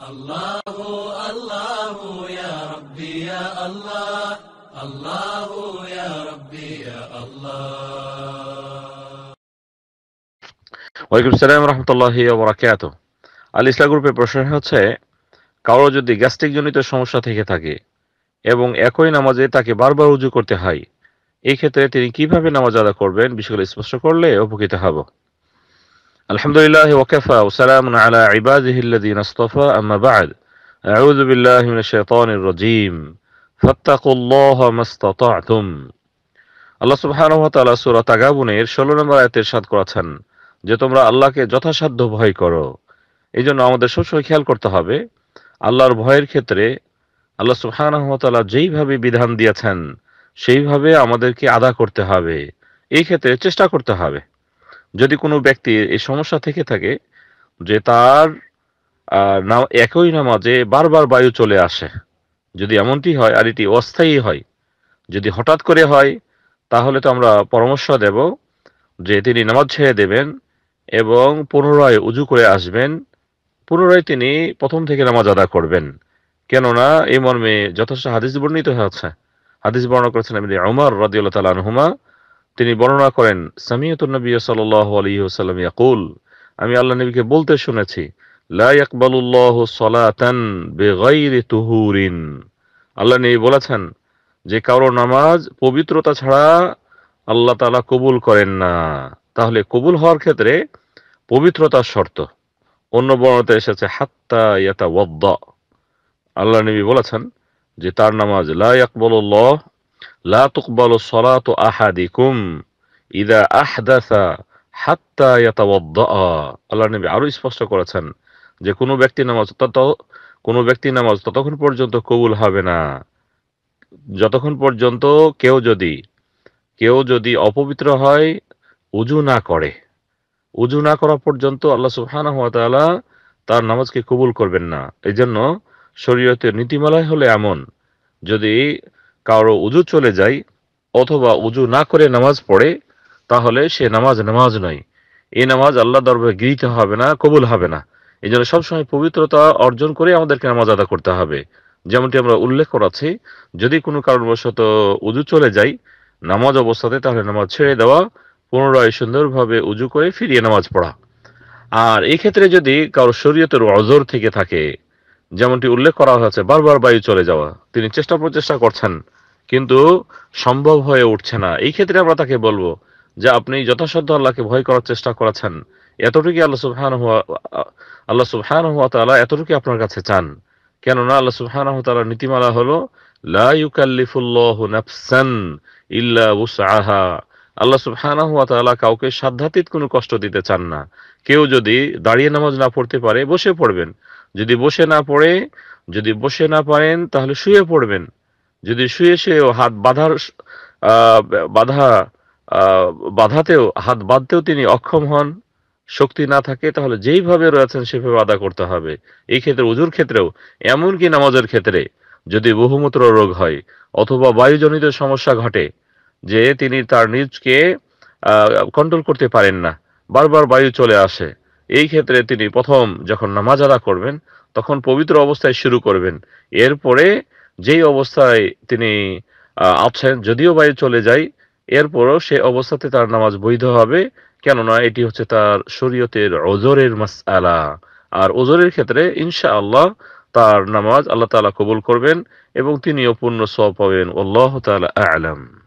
الله الله يا ربي يا الله الله ওয়ালাইকুম আসসালাম রহমতুল্লাহ ওবরাকাত আল ইসলা গ্রুপের প্রশ্ন হচ্ছে কারো যদি গ্যাস্ট্রিক জনিত সমস্যা থেকে থাকে এবং একই নামাজে তাকে বারবার উজু করতে হয় এই ক্ষেত্রে তিনি কিভাবে নামাজ আদা করবেন বিষয়গুলো স্পষ্ট করলে উপকৃত হব الحمد لله وكفى وسلام على عباده الذين اصطفى أما بعد أعوذ بالله من الشيطان الرجيم فاتقوا الله ما استطعتم আল্লাহ সুবহান তাআলা সূরা তাগাবুনের 16 নম্বর আয়াতে ইরশাদ করেছেন যে তোমরা আল্লাহকে যথাসাধ্য ভয় করো এই জন্য আমাদের সময় খেয়াল করতে হবে আল্লাহর ভয়ের ক্ষেত্রে আল্লাহ সুবহান তাআলা যেইভাবে বিধান দিয়েছেন সেইভাবে আমাদেরকে আদা করতে হবে এই ক্ষেত্রে চেষ্টা করতে হবে যদি কোনো ব্যক্তি এই সমস্যা থেকে থাকে যে তার একই নামাজে বারবার বায়ু চলে আসে যদি এমনটি হয় আর এটি অস্থায়ী হয় যদি হঠাৎ করে হয় তাহলে তো আমরা পরামর্শ দেব যে তিনি নামাজ ছেড়ে দেবেন এবং পুনরায় উজু করে আসবেন পুনরায় তিনি প্রথম থেকে নামাজ আদা করবেন কেননা এই মর্মে যথেষ্ট হাদিস বর্ণিত হয়েছে হাদিস বর্ণনা করেছেন আমি অমর রদিউল্লাহ তালা আনহুমা তিনি বর্ণনা করেন সামিয়ত নবী সাল আলী সাল্লাম ইয়াকুল আমি আল্লাহ নবীকে বলতে শুনেছি আল্লাহ নেই বলেছেন যে কারো নামাজ পবিত্রতা ছাড়া আল্লাহ তালা কবুল করেন না তাহলে কবুল হওয়ার ক্ষেত্রে পবিত্রতার শর্ত অন্য বর্ণতে এসেছে হাত্তা ইয়াতা ওয়দ্দা আল্লাহ নবী বলেছেন যে তার নামাজ লা ইয়াকবলুল্লাহ নবী স্পষ্ট করেছেন যে কোনো ব্যক্তি নামাজ তত কোনো ব্যক্তি নামাজ ততক্ষণ পর্যন্ত কবুল হবে না যতক্ষণ পর্যন্ত কেউ যদি কেউ যদি অপবিত্র হয় উজু না করে উজু না করা পর্যন্ত আল্লাহ সুবহানাহু ওয়া তাআলা তার নামাজকে কবুল করবেন না এই জন্য শরীয়তের নীতিমালাই হলে এমন যদি কারো উজু চলে যায় অথবা উজু না করে নামাজ পড়ে তাহলে সে নামাজ নামাজ নয় এই নামাজ আল্লাহ দরবারে গৃহীত হবে না কবুল হবে না এই জন্য সবসময় পবিত্রতা অর্জন করে আমাদেরকে নামাজ আদা করতে হবে যেমনটি আমরা উল্লেখ করাছি যদি কোনো কারণবশত উজু চলে যাই নামাজ অবস্থাতে তাহলে নামাজ ছেড়ে দেওয়া পুনরায় সুন্দরভাবে উজু করে ফিরিয়ে নামাজ পড়া আর এই ক্ষেত্রে যদি কারো শরীয়তের অজর থেকে থাকে যেমনটি উল্লেখ করা হয়েছে বারবার বায়ু চলে যাওয়া তিনি চেষ্টা প্রচেষ্টা করছেন কিন্তু সম্ভব হয়ে উঠছে না এই ক্ষেত্রে আমরা তাকে বলবো যে আপনি যথাসাধ্য আল্লাহকে ভয় করার চেষ্টা করেছেন এতটুকুই আল্লাহ সুহান হুয়া আল্লাহ সুহান হুয়া তালা এতটুকুই আপনার কাছে চান কেননা আল্লাহ সুহান তালার নীতিমালা হলো আল্লাহ সুবহানাহু কাউকে সাধ্যাতীত কোনো কষ্ট দিতে চান না কেউ যদি দাঁড়িয়ে নামাজ না পড়তে পারে বসে পড়বেন যদি বসে না পড়ে যদি বসে না পারেন তাহলে শুয়ে পড়বেন যদি শুয়ে শুয়েও হাত বাঁধার বাধা বাধাতেও হাত বাঁধতেও তিনি অক্ষম হন শক্তি না থাকে তাহলে যেইভাবে রয়েছেন সেভাবে আদা করতে হবে এই ক্ষেত্রে উজুর ক্ষেত্রেও এমনকি নামাজের ক্ষেত্রে যদি বহুমূত্র রোগ হয় অথবা বায়ুজনিত সমস্যা ঘটে যে তিনি তার নিজকে কন্ট্রোল করতে পারেন না বারবার বায়ু চলে আসে এই ক্ষেত্রে তিনি প্রথম যখন নামাজ আদা করবেন তখন পবিত্র অবস্থায় শুরু করবেন এরপরে যেই অবস্থায় তিনি আছেন যদিও বাইরে চলে যায় এরপরও সে অবস্থাতে তার নামাজ বৈধ হবে কেননা এটি হচ্ছে তার শরীয়তের ওজরের মাস আলা আর ওজরের ক্ষেত্রে ইনশা আল্লাহ তার নামাজ আল্লাহ তালা কবুল করবেন এবং তিনিও পূর্ণ স পাবেন আল্লাহ তালা আলাম